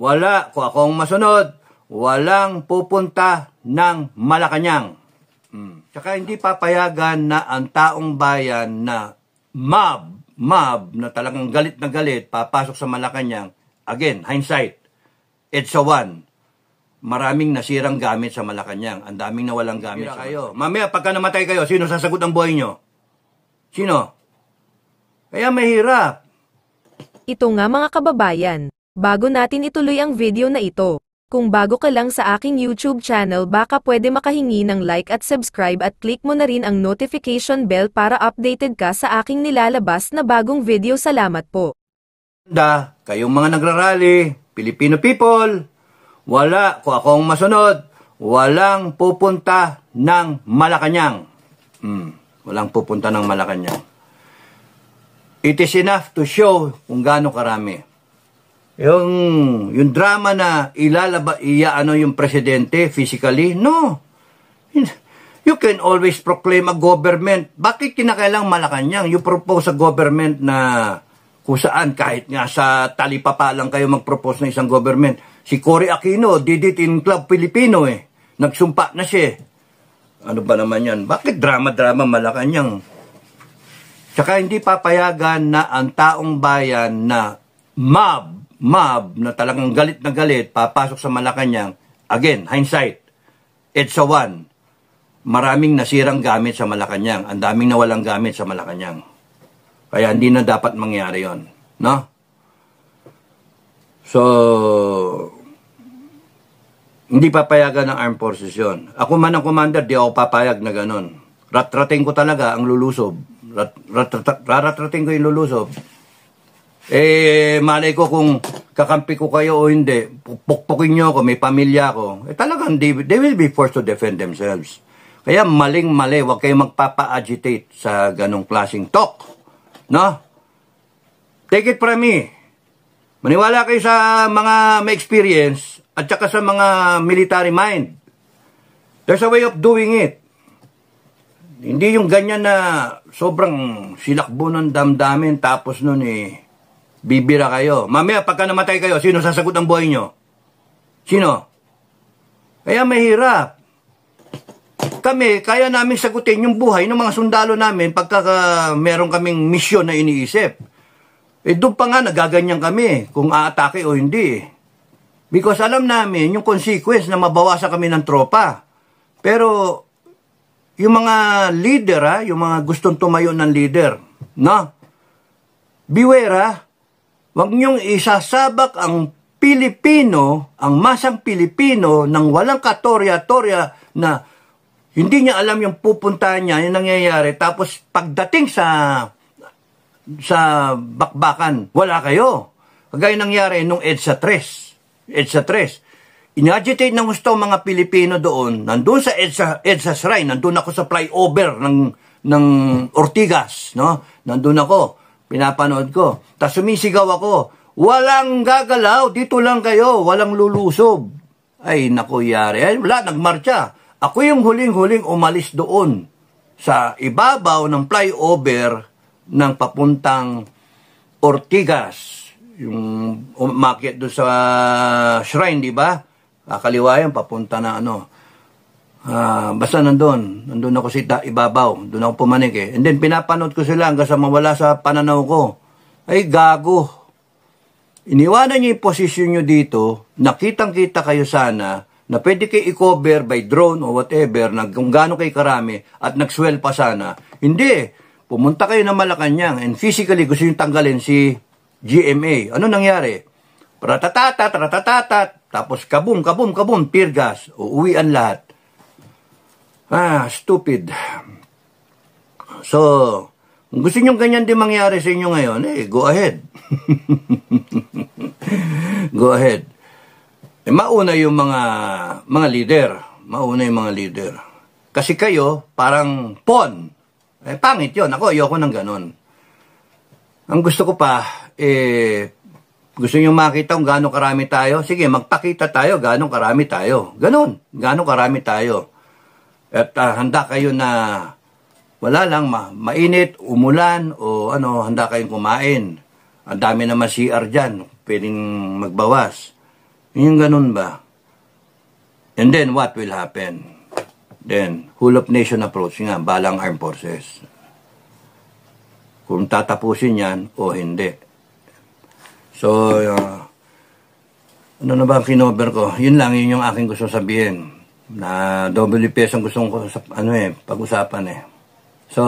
Wala ko akong masunod. Walang pupunta ng Malacanang. Hmm. Tsaka hindi papayagan na ang taong bayan na mob, mob na talagang galit na galit papasok sa Malacanang. Again, hindsight. It's a one maraming nasirang gamit sa Malacanang. Ang daming nawalang gamit sa kayo. Mamaya, pagka namatay kayo, sino sasagot ang buhay nyo? Sino? Kaya mahirap. Ito nga mga kababayan, Bago natin ituloy ang video na ito, kung bago ka lang sa aking YouTube channel baka pwede makahingi ng like at subscribe at click mo na rin ang notification bell para updated ka sa aking nilalabas na bagong video. Salamat po. Da, kayong mga nagrarally, Filipino people, wala ko akong masunod, walang pupunta ng Malacanang. Hmm, walang pupunta ng Malacanang. It is enough to show kung gaano karami yung, yung drama na ilalaba, iya, ano yung presidente physically, no. You can always proclaim a government. Bakit kinakailang malakanyang You propose a government na kung saan kahit nga sa talipapa lang kayo magpropose propose ng isang government. Si Cory Aquino, did it in Club Filipino eh. Nagsumpa na siya. Eh. Ano ba naman yan? Bakit drama-drama malakanyang Tsaka hindi papayagan na ang taong bayan na mob mob na talagang galit na galit papasok sa Malacanang, again, hindsight, EDSA 1, maraming nasirang gamit sa Malacanang, ang daming nawalang gamit sa Malacanang. Kaya hindi na dapat mangyari yon, no? So, hindi papayagan ng armed forces yun. Ako man ang commander, di ako papayag na ganun. Ratrating ko talaga ang lulusob. Rat, rat, rat, rat ratrating ko yung lulusob. Eh, malay ko kung kakampi ko kayo o hindi, pukpukin nyo ako, may pamilya ko. Eh, talagang they, they will be forced to defend themselves. Kaya maling-mali, huwag kayong magpapa-agitate sa ganong klaseng talk. No? Take it from me. Maniwala kayo sa mga may experience at saka sa mga military mind. There's a way of doing it. Hindi yung ganyan na sobrang silakbo ng damdamin tapos nun eh Bibira kayo. Mamaya, pagka namatay kayo, sino sasagot ang buhay nyo? Sino? Kaya mahirap. Kami, kaya namin sagutin yung buhay ng mga sundalo namin pagka uh, meron kaming misyon na iniisip. Eh doon pa nga nagaganyan kami kung aatake o hindi. Because alam namin yung consequence na mabawasan kami ng tropa. Pero yung mga leader ha, ah, yung mga gustong tumayo ng leader, no? Beware ha, ah. Huwag niyong isasabak ang Pilipino, ang masang Pilipino, ng walang katorya-torya na hindi niya alam yung pupuntahan niya, yung nangyayari. Tapos pagdating sa sa bakbakan, wala kayo. Kagaya nangyari nung EDSA 3. EDSA 3. Inagitate ng gusto mga Pilipino doon. Nandun sa EDSA, EDSA Shrine, nandun ako sa flyover ng, ng Ortigas. No? Nandun ako pinapanood ko. Tapos sumisigaw ako, walang gagalaw, dito lang kayo, walang lulusob. Ay, naku, yari. Ay, wala, nagmarcha. Ako yung huling-huling umalis doon sa ibabaw ng flyover ng papuntang Ortigas. Yung umakit doon sa shrine, di ba? Kakaliwa ah, yan, papunta na ano. Uh, basta nandun, nandun ako sa ibabaw, doon ako pumanik eh. And then pinapanood ko sila hanggang sa mawala sa pananaw ko. Ay gago. Iniwanan niyo yung posisyon niyo dito, nakitang-kita kayo sana na pwede kayo i-cover by drone o whatever na kung gaano kayo karami at nagswell pa sana. Hindi. Eh. Pumunta kayo na Malacanang and physically gusto yung tanggalin si GMA. Ano nangyari? Ratatata, ratatata, tapos kabum, kabum, kabum, pirgas, gas. Uuwian lahat. Ah, stupid. So, kung gusto nyo ganyan din mangyari sa inyo ngayon, eh, go ahead. go ahead. Eh, mauna yung mga, mga leader. Mauna yung mga leader. Kasi kayo, parang pawn. Eh, pangit yon Ako, ayoko ng ganun. Ang gusto ko pa, eh, gusto nyo makita kung gano'ng karami tayo? Sige, magpakita tayo gano'ng karami tayo. Ganun, gano'ng karami tayo. At uh, handa kayo na wala lang, ma mainit, umulan, o ano, handa kayong kumain. Ang dami naman CR dyan, pwedeng magbawas. Yung ganun ba? And then, what will happen? Then, whole of nation approach nga, balang armed forces. Kung tatapusin yan o hindi. So, uh, ano na ba ang kinover ko? Yun lang, yun yung aking gusto sabihin na WPS ang gusto ko ano eh, pag-usapan eh. So,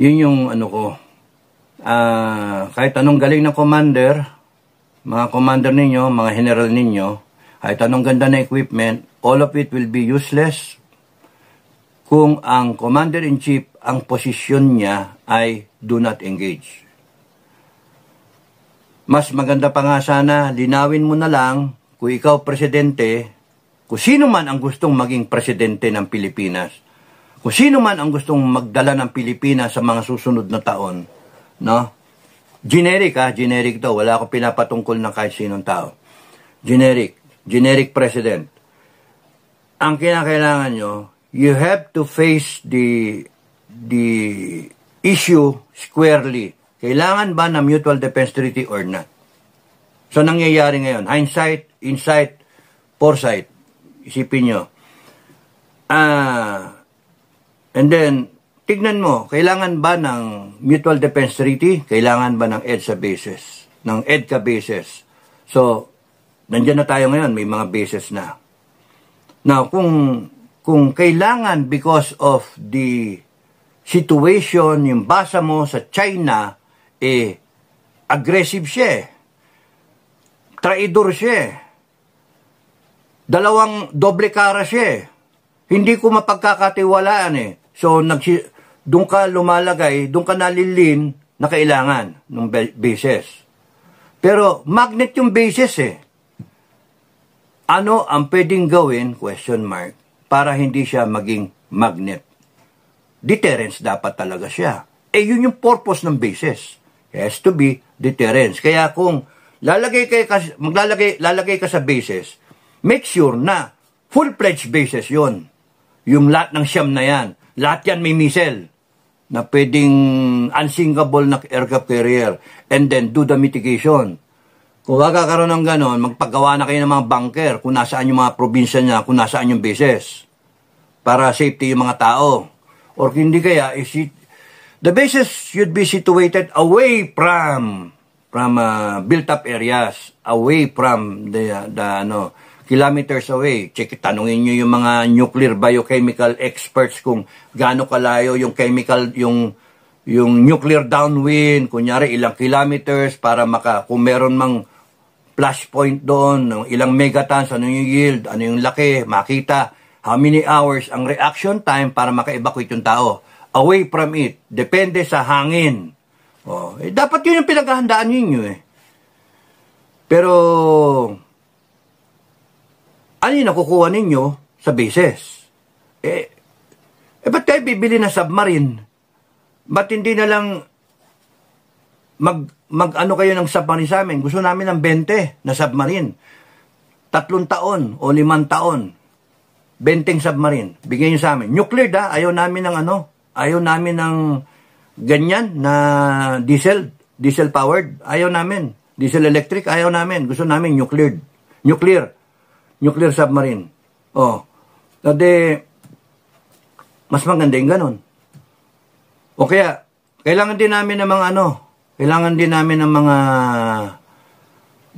yun yung ano ko. Uh, kahit anong galing ng commander, mga commander ninyo, mga general ninyo, kahit anong ganda na equipment, all of it will be useless kung ang commander-in-chief, ang posisyon niya ay do not engage. Mas maganda pa nga sana, linawin mo na lang kung ikaw presidente, kung sino man ang gustong maging presidente ng Pilipinas, kung sino man ang gustong magdala ng Pilipinas sa mga susunod na taon, no? Generic ha, ah, generic daw. Wala akong pinapatungkol ng kahit sinong tao. Generic. Generic president. Ang kinakailangan nyo, you have to face the the issue squarely. Kailangan ba ng mutual defense treaty or not? So nangyayari ngayon, hindsight, insight, foresight. Isipin nyo. Ah, and then, tignan mo, kailangan ba ng mutual defense treaty? Kailangan ba ng EDSA basis? Ng EDCA basis? So, nandyan na tayo ngayon, may mga basis na. Now, kung, kung kailangan because of the situation, yung basa mo sa China, eh, aggressive siya eh. Traidor siya eh dalawang doble kara siya eh. Hindi ko mapagkakatiwalaan eh. So, nagsi- doon ka lumalagay, doon ka nalilin na kailangan ng bases. Pero magnet yung bases eh. Ano ang pwedeng gawin, question mark, para hindi siya maging magnet? Deterrence dapat talaga siya. Eh yun yung purpose ng bases. has to be deterrence. Kaya kung lalagay kay maglalagay lalagay ka sa bases, make sure na full pledge basis yon. Yung lahat ng siyam na yan, lahat yan may missile na pwedeng unsinkable na aircraft carrier and then do the mitigation. Kung kakaroon ng ganon, magpagawa na kayo ng mga bunker kung nasaan yung mga probinsya niya, kung nasaan yung bases para safety yung mga tao. Or hindi kaya, is it, the bases should be situated away from from uh, built up areas, away from the, uh, the ano, kilometers away. Check, tanungin nyo yung mga nuclear biochemical experts kung gaano kalayo yung chemical, yung, yung nuclear downwind, kunyari ilang kilometers para maka, kung meron mang flash point doon, ilang megatons, ano yung yield, ano yung laki, makita, how many hours ang reaction time para maka-evacuate yung tao. Away from it, depende sa hangin. Oh, eh, dapat yun yung pinaghahandaan ninyo eh. Pero ano yung nakukuha ninyo sa bases? Eh, eh ba't kayo bibili na submarine? Ba't hindi na lang mag, mag ano kayo ng submarine sa amin? Gusto namin ng 20 na submarine. Tatlong taon o limang taon. 20 submarine. Bigyan nyo sa amin. Nuclear da, ayaw namin ng ano. Ayaw namin ng ganyan na diesel, diesel powered. Ayaw namin. Diesel electric, ayaw namin. Gusto namin nuclear. Nuclear nuclear submarine. Oh. Dati, mas maganda yung ganun. O kaya, kailangan din namin ng mga ano, kailangan din namin ng mga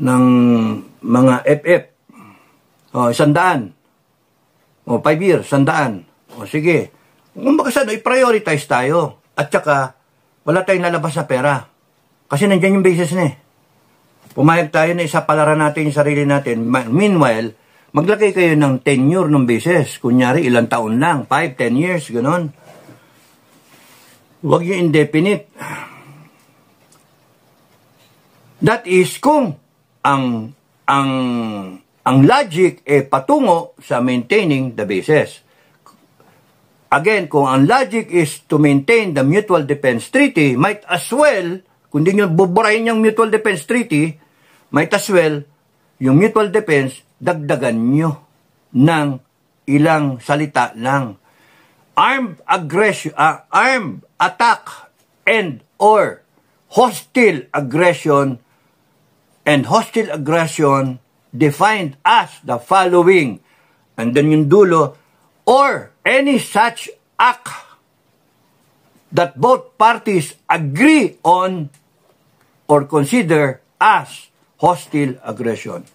ng mga FF. Oh, sandaan. O, 5 year, sandaan. O, sige. Kung baka sana, ano, i-prioritize tayo. At saka, wala tayong lalabas sa pera. Kasi nandiyan yung basis ni. Eh. Pumayag tayo na isa isapalaran natin yung sarili natin. Meanwhile, Maglagay kayo ng tenure ng beses. Kunyari, ilang taon lang. 5, 10 years, ganun. Huwag yung indefinite. That is kung ang ang ang logic ay patungo sa maintaining the basis. Again, kung ang logic is to maintain the Mutual Defense Treaty, might as well, kung di nyo buburahin yung Mutual Defense Treaty, might as well, yung Mutual Defense dagdagan nyo ng ilang salita lang. Armed aggression, uh, armed attack and or hostile aggression and hostile aggression defined as the following and then yung dulo or any such act that both parties agree on or consider as hostile aggression.